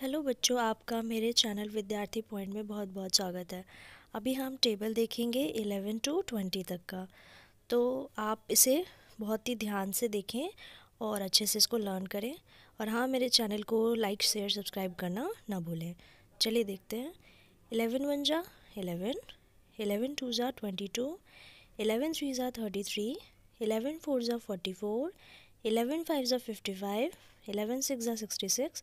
hello बच्चों आपका मेरे चैनल विद्यार्थी पॉइंट में बहुत बहुत स्वागत है अभी हम टेबल देखेंगे एलेवन टू ट्वेंटी तक का तो आप इसे बहुत ही ध्यान से देखें और अच्छे से इसको लर्न करें और हाँ मेरे चैनल को लाइक शेयर सब्सक्राइब करना ना भूलें चलिए देखते हैं एलेवन वन जा एलेवन एलेवन टू ज़ा ट्वेंटी टू एलेवन थ्री ज़ा थर्टी थ्री एलेवन फोर ज़ा फोर्टी फोर एलेवन फाइव ज़ा फिफ्टी फाइव एलेवन सिक्स ज़ा सिक्सटी सिक्स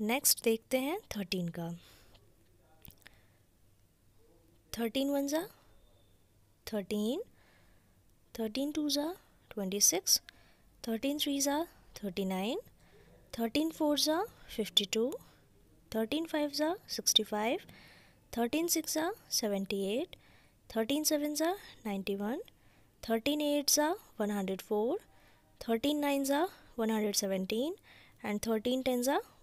नेक्स्ट देखते हैं थर्टीन का थर्टीन वन ज़ा थर्टीन थर्टीन टू ज़ा ट्वेंटी सिक्स थर्टीन थ्री ज़ा थर्टी नाइन थर्टीन फोर ज़ा फिफ्टी टू थर्टीन फाइव ज़ा सिक्सटी फाइव थर्टीन सिक्स ज़ा सेवेंटी एट थर्टीन सेवन ज़ा नाइन्टी वन थर्टीन एट ज़ा one hundred four thirteen nine ज़ा one hundred seventeen and thirteen ten ज़ा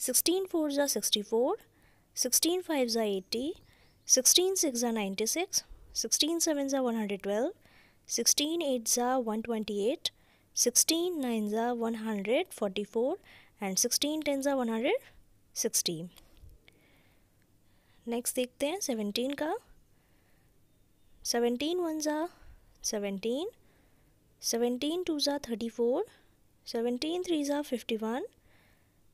sixteen four ज़ा sixty four sixteen five ज़ा eighty sixteen six ज़ा ninety six sixteen seven ज़ा one hundred twelve sixteen eight ज़ा one twenty eight sixteen nine ज़ा one hundred forty four and sixteen ten ज़ा one hundred sixteen next देखते हैं seventeen का seventeen one ज़ा seventeen seventeen two ज़ा thirty four seventeen three ज़ा fifty one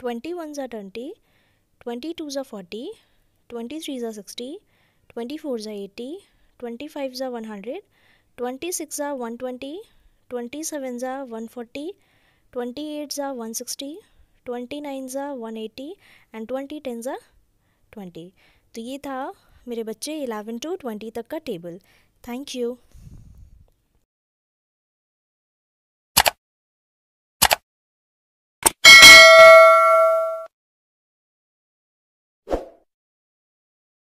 twenty one ज़ा ट्वेंटी ट्वेंटी टू ज़ा फोर्टी ट्वेंटी थ्री ज़ा सिक्सटी ट्वेंटी फोर ज़ा एटी ट्वेंटी फाइव ज़ा वन हंड्रेड ट्वेंटी सिक्स ज़ा वन ट्वेंटी ट्वेंटी सेवन ज़ा one forty twenty eight ज़ा one sixty twenty nine ज़ा one eighty and twenty ten ज़ा twenty तो ये था मेरे बच्चे इलेवन टू ट्वेंटी तक का टेबल थैंक यू